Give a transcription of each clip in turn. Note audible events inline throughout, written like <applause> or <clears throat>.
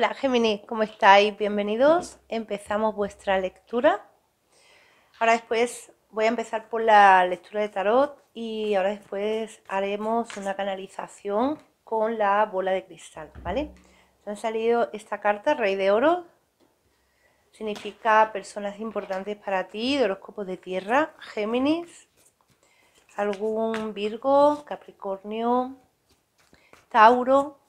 Hola Géminis, ¿cómo estáis? Bienvenidos. Empezamos vuestra lectura. Ahora después voy a empezar por la lectura de tarot y ahora después haremos una canalización con la bola de cristal, ¿vale? Se han salido esta carta, Rey de Oro. Significa personas importantes para ti, de copos de tierra, Géminis, algún Virgo, Capricornio, Tauro,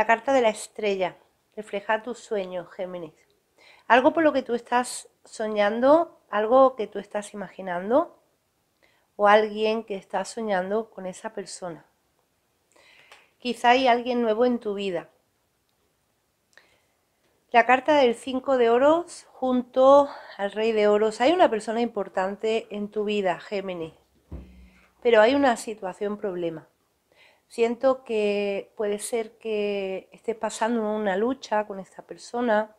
La carta de la estrella. Refleja tus sueños, Géminis. Algo por lo que tú estás soñando, algo que tú estás imaginando o alguien que está soñando con esa persona. Quizá hay alguien nuevo en tu vida. La carta del 5 de oros junto al rey de oros. Hay una persona importante en tu vida, Géminis, pero hay una situación problema. Siento que puede ser que estés pasando una lucha con esta persona,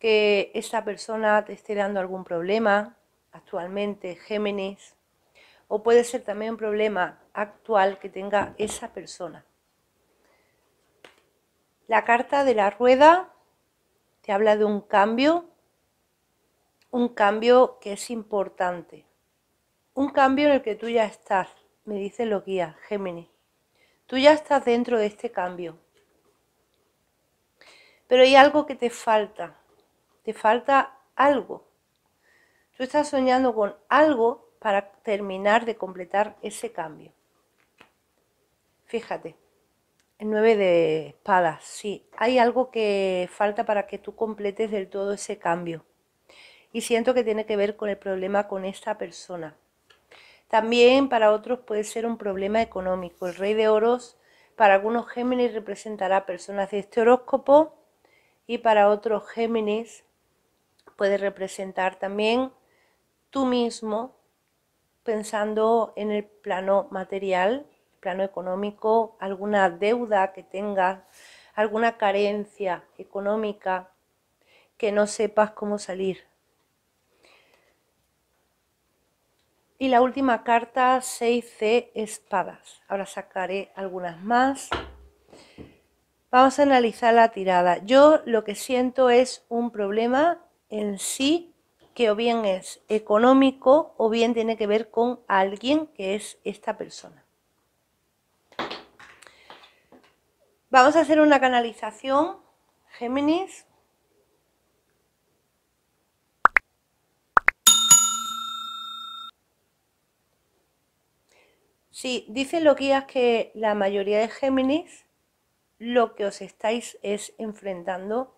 que esta persona te esté dando algún problema actualmente, Géminis, o puede ser también un problema actual que tenga esa persona. La carta de la rueda te habla de un cambio, un cambio que es importante, un cambio en el que tú ya estás, me dice los guías, Géminis. Tú ya estás dentro de este cambio. Pero hay algo que te falta. Te falta algo. Tú estás soñando con algo para terminar de completar ese cambio. Fíjate, el 9 de espadas, sí, hay algo que falta para que tú completes del todo ese cambio. Y siento que tiene que ver con el problema con esta persona. También para otros puede ser un problema económico. El rey de oros para algunos Géminis representará personas de este horóscopo y para otros Géminis puede representar también tú mismo pensando en el plano material, plano económico, alguna deuda que tengas, alguna carencia económica que no sepas cómo salir. Y la última carta, 6C espadas. Ahora sacaré algunas más. Vamos a analizar la tirada. Yo lo que siento es un problema en sí que o bien es económico o bien tiene que ver con alguien que es esta persona. Vamos a hacer una canalización, Géminis, Sí, dicen los guías que la mayoría de Géminis lo que os estáis es enfrentando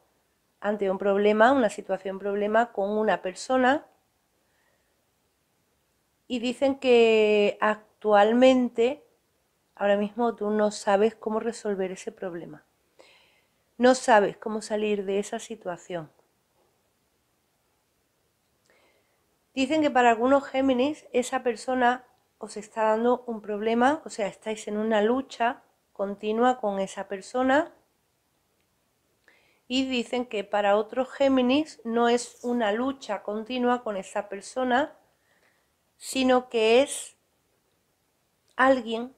ante un problema, una situación problema con una persona. Y dicen que actualmente, ahora mismo tú no sabes cómo resolver ese problema. No sabes cómo salir de esa situación. Dicen que para algunos Géminis esa persona os está dando un problema, o sea, estáis en una lucha continua con esa persona y dicen que para otros Géminis no es una lucha continua con esa persona, sino que es alguien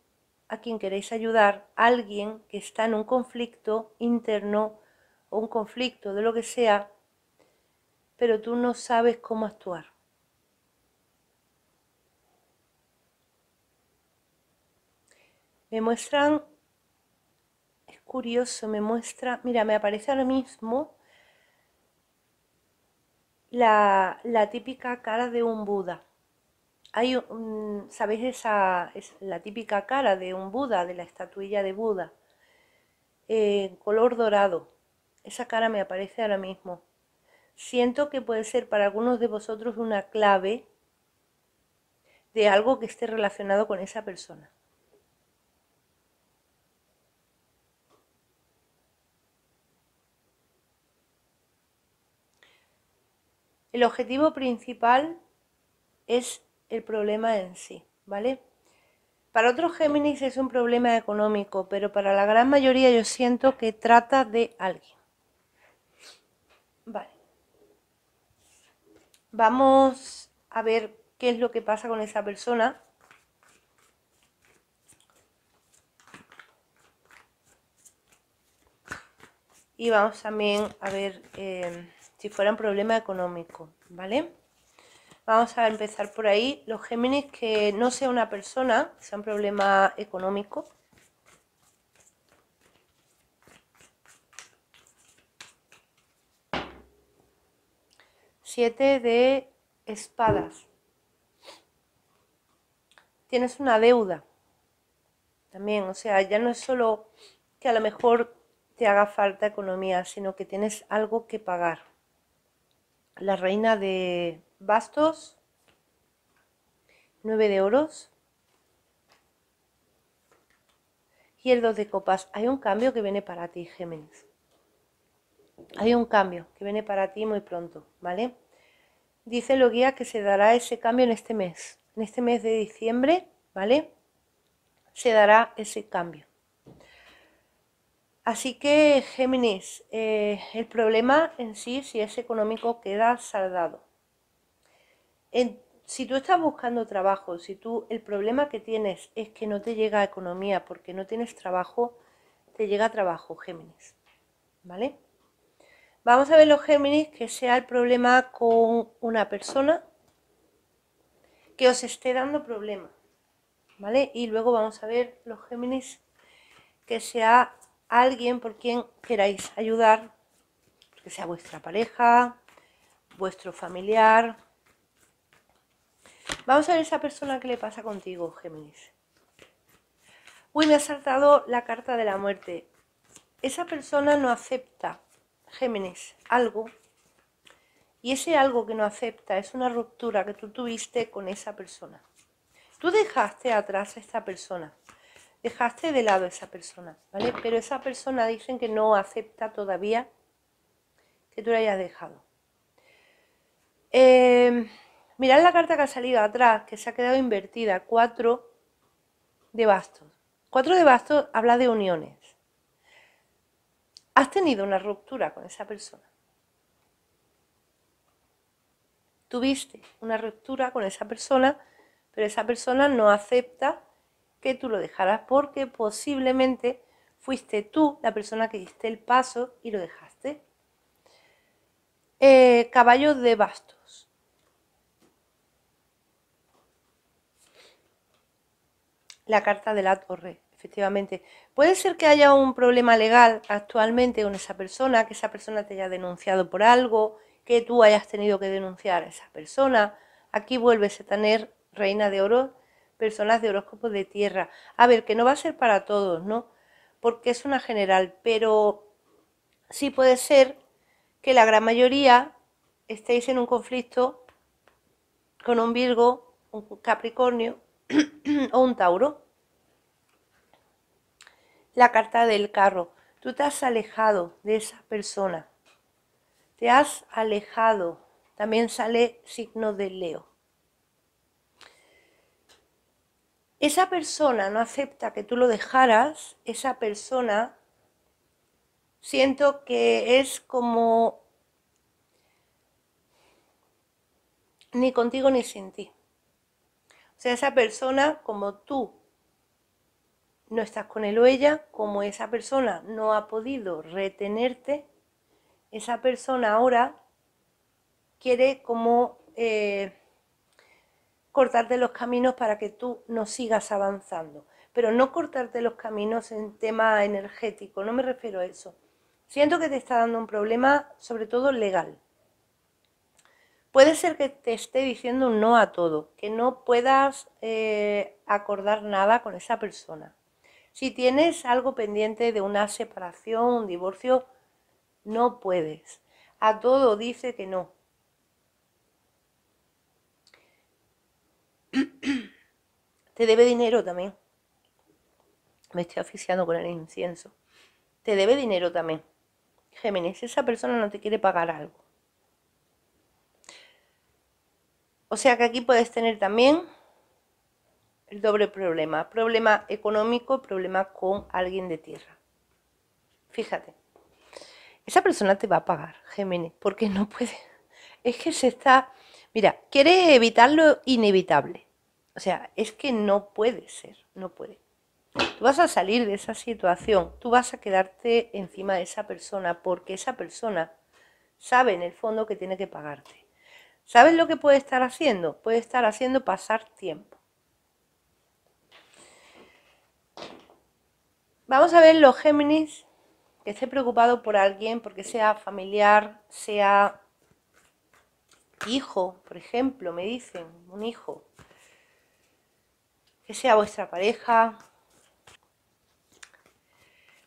a quien queréis ayudar, alguien que está en un conflicto interno o un conflicto de lo que sea, pero tú no sabes cómo actuar. Me muestran, es curioso, me muestra, mira, me aparece ahora mismo la, la típica cara de un Buda. Hay un, ¿sabéis esa es la típica cara de un Buda, de la estatuilla de Buda? En color dorado. Esa cara me aparece ahora mismo. Siento que puede ser para algunos de vosotros una clave de algo que esté relacionado con esa persona. El objetivo principal es el problema en sí, ¿vale? Para otros Géminis es un problema económico, pero para la gran mayoría yo siento que trata de alguien. Vale. Vamos a ver qué es lo que pasa con esa persona. Y vamos también a ver... Eh, si fuera un problema económico, ¿vale? Vamos a empezar por ahí. Los Géminis que no sea una persona, sea un problema económico. Siete de espadas. Tienes una deuda. También, o sea, ya no es solo que a lo mejor te haga falta economía, sino que tienes algo que pagar la reina de bastos, nueve de oros y el dos de copas. Hay un cambio que viene para ti, Géminis. Hay un cambio que viene para ti muy pronto, ¿vale? Dice lo guía que se dará ese cambio en este mes. En este mes de diciembre, ¿vale? Se dará ese cambio. Así que, Géminis, eh, el problema en sí, si es económico, queda saldado. si tú estás buscando trabajo, si tú el problema que tienes es que no te llega a economía porque no tienes trabajo, te llega a trabajo, Géminis. ¿Vale? Vamos a ver los Géminis que sea el problema con una persona que os esté dando problema. ¿Vale? Y luego vamos a ver los Géminis que sea alguien por quien queráis ayudar, que sea vuestra pareja, vuestro familiar. Vamos a ver esa persona que le pasa contigo, Géminis. Uy, me ha saltado la carta de la muerte. Esa persona no acepta, Géminis, algo. Y ese algo que no acepta es una ruptura que tú tuviste con esa persona. Tú dejaste atrás a esta persona dejaste de lado a esa persona, ¿vale? Pero esa persona dicen que no acepta todavía que tú la hayas dejado. Em, mirad la carta que ha salido atrás, que se ha quedado invertida, cuatro de bastos. Cuatro de bastos habla de uniones. Has tenido una ruptura con esa persona. Tuviste una ruptura con esa persona, pero esa persona no acepta que tú lo dejaras porque posiblemente fuiste tú la persona que diste el paso y lo dejaste. Eh, caballo de bastos. La carta de la torre, efectivamente. Puede ser que haya un problema legal actualmente con esa persona, que esa persona te haya denunciado por algo, que tú hayas tenido que denunciar a esa persona. Aquí vuelves a tener reina de oro personas de horóscopos de tierra. A ver, que no va a ser para todos, ¿no? Porque es una general, pero sí puede ser que la gran mayoría estéis en un conflicto con un Virgo, un Capricornio <clears throat> o un Tauro. La carta del carro. Tú te has alejado de esa persona. Te has alejado. También sale signo de Leo. esa persona no acepta que tú lo dejaras, esa persona siento que es como ni contigo ni sin ti. O sea, esa persona como tú no estás con él o ella, como esa persona no ha podido retenerte, esa persona ahora quiere como... Eh, cortarte los caminos para que tú no sigas avanzando. Pero no cortarte los caminos en tema energético, no me refiero a eso. Siento que te está dando un problema, sobre todo legal. Puede ser que te esté diciendo no a todo, que no puedas eh, acordar nada con esa persona. Si tienes algo pendiente de una separación, un divorcio, no puedes. A todo dice que no. Te debe dinero también. Me estoy oficiando con el incienso. Te debe dinero también. Géminis, esa persona no te quiere pagar algo. O sea que aquí puedes tener también el doble problema. Problema económico, problema con alguien de tierra. Fíjate. Esa persona te va a pagar, Géminis, porque no puede. Es que se está... Mira, quiere evitar lo inevitable. O sea, es que no puede ser, no puede. Tú vas a salir de esa situación, tú vas a quedarte encima de esa persona porque esa persona sabe en el fondo que tiene que pagarte. ¿Sabes lo que puede estar haciendo? Puede estar haciendo pasar tiempo. Vamos a ver los Géminis que esté preocupado por alguien, porque sea familiar, sea hijo, por ejemplo, me dicen, un hijo que sea vuestra pareja.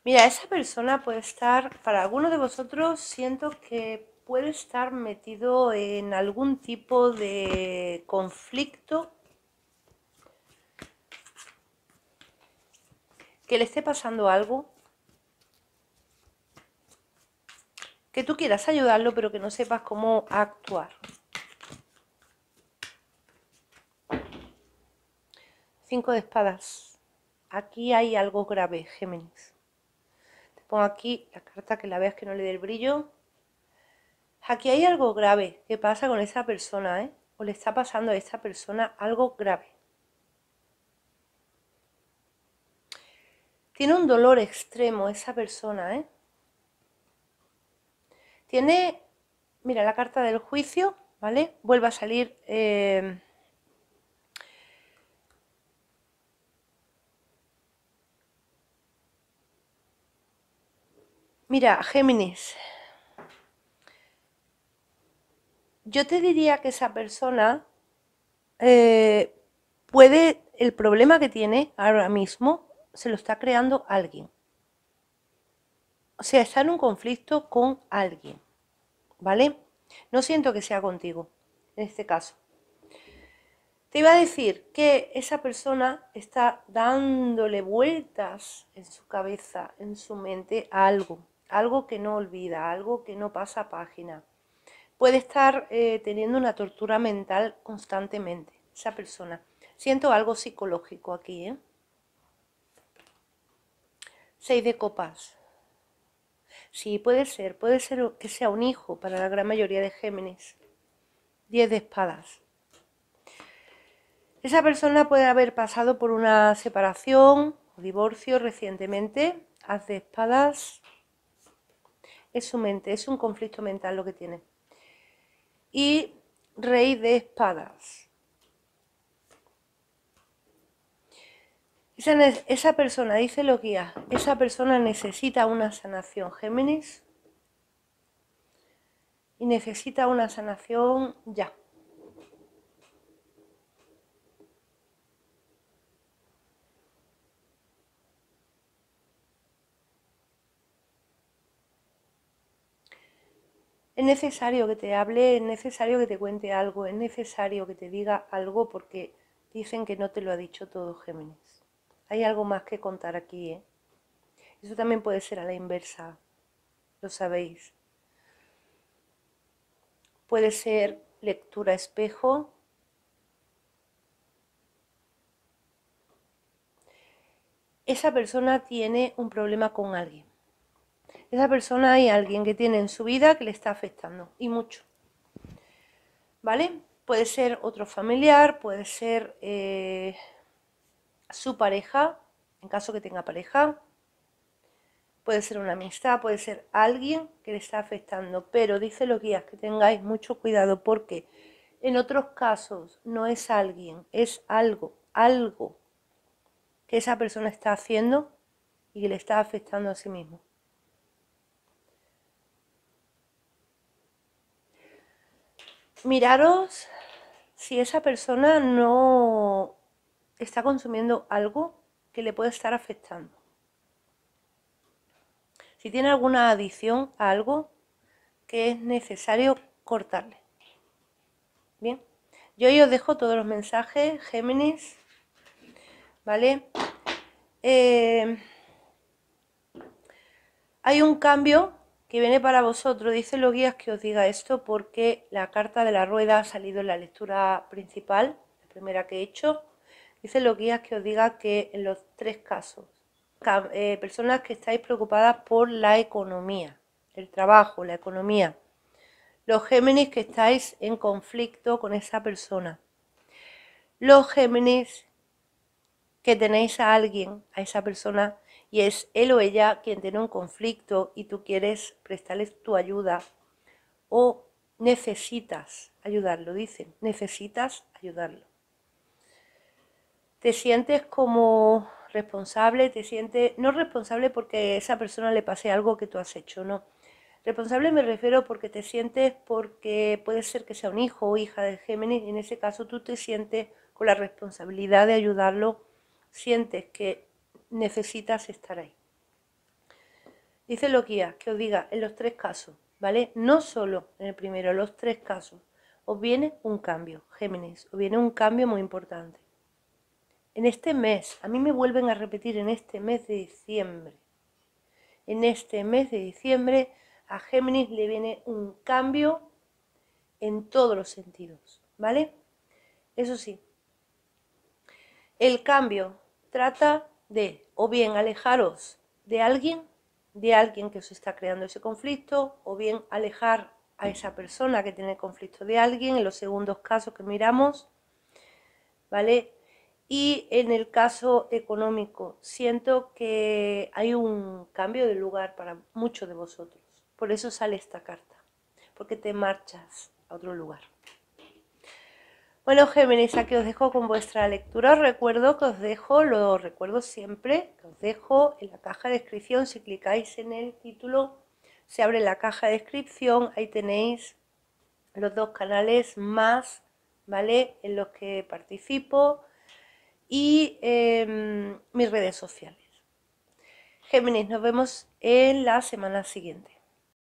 Mira, esa persona puede estar, para algunos de vosotros siento que puede estar metido en algún tipo de conflicto que le esté pasando algo, que tú quieras ayudarlo pero que no sepas cómo actuar. Cinco de espadas. Aquí hay algo grave, Géminis. Te pongo aquí la carta que la veas que no le dé el brillo. Aquí hay algo grave que pasa con esa persona, ¿eh? O le está pasando a esa persona algo grave. Tiene un dolor extremo esa persona, ¿eh? Tiene, mira, la carta del juicio, ¿vale? Vuelve a salir eh, Mira, Géminis, yo te diría que esa persona eh, puede, el problema que tiene ahora mismo se lo está creando alguien. O sea, está en un conflicto con alguien, ¿vale? No siento que sea contigo, en este caso. Te iba a decir que esa persona está dándole vueltas en su cabeza, en su mente, a algo algo que no olvida, algo que no pasa página. Puede estar eh, teniendo una tortura mental constantemente esa persona. Siento algo psicológico aquí. ¿eh? Seis de copas. Sí, puede ser. Puede ser que sea un hijo para la gran mayoría de Géminis. Diez de espadas. Esa persona puede haber pasado por una separación o divorcio recientemente. Haz de espadas es su mente, es un conflicto mental lo que tiene. Y rey de espadas. Esa, persona, dice lo guía, esa persona necesita una sanación, Géminis, y necesita una sanación ya. necesario que te hable, es necesario que te cuente algo, es necesario que te diga algo porque dicen que no te lo ha dicho todo Géminis. Hay algo más que contar aquí, ¿eh? Eso también puede ser a la inversa, lo sabéis. Puede ser lectura espejo. Esa persona tiene un problema con alguien. Esa persona hay alguien que tiene en su vida que le está afectando y mucho. ¿Vale? Puede ser otro familiar, puede ser eh, su pareja, en caso que tenga pareja, puede ser una amistad, puede ser alguien que le está afectando, pero dice los guías que tengáis mucho cuidado porque en otros casos no es alguien, es algo, algo que esa persona está haciendo y que le está afectando a sí mismo. miraros si esa persona no está consumiendo algo que le puede estar afectando. Si tiene alguna adicción a algo que es necesario cortarle. Bien, yo ahí os dejo todos los mensajes, Géminis, ¿vale? Eh, hay un cambio que viene para vosotros, dice los guías que os diga esto porque la carta de la rueda ha salido en la lectura principal, la primera que he hecho. Dice los guías que os diga que en los tres casos, eh, personas que estáis preocupadas por la economía, el trabajo, la economía, los Géminis que estáis en conflicto con esa persona, los Géminis que tenéis a alguien, a esa persona, y es él o ella quien tiene un conflicto y tú quieres prestarles tu ayuda o necesitas ayudarlo, dicen, necesitas ayudarlo. Te sientes como responsable, te sientes, no responsable porque esa persona le pase algo que tú has hecho, no. Responsable me refiero porque te sientes porque puede ser que sea un hijo o hija de Géminis, en ese caso tú te sientes con la responsabilidad de ayudarlo, sientes que necesitas estar ahí. Dice Loquía que os diga en los tres casos, ¿vale? No solo en el primero, los tres casos. Os viene un cambio, Géminis, os viene un cambio muy importante. En este mes, a mí me vuelven a repetir en este mes de diciembre. En este mes de diciembre a Géminis le viene un cambio en todos los sentidos, ¿vale? Eso sí, el cambio trata de o bien alejaros de alguien, de alguien que os está creando ese conflicto, o bien alejar a esa persona que tiene conflicto de alguien, en los segundos casos que miramos, ¿vale? Y en el caso económico, siento que hay un cambio de lugar para muchos de vosotros. Por eso sale esta carta, porque te marchas a otro lugar. Bueno, Géminis, aquí os dejo con vuestra lectura. Os recuerdo que os dejo, lo recuerdo siempre, que os dejo en la caja de descripción. Si clicáis en el título, se abre la caja de descripción. Ahí tenéis los dos canales más, ¿vale? En los que participo y em, mis redes sociales. Géminis, nos vemos en la semana siguiente.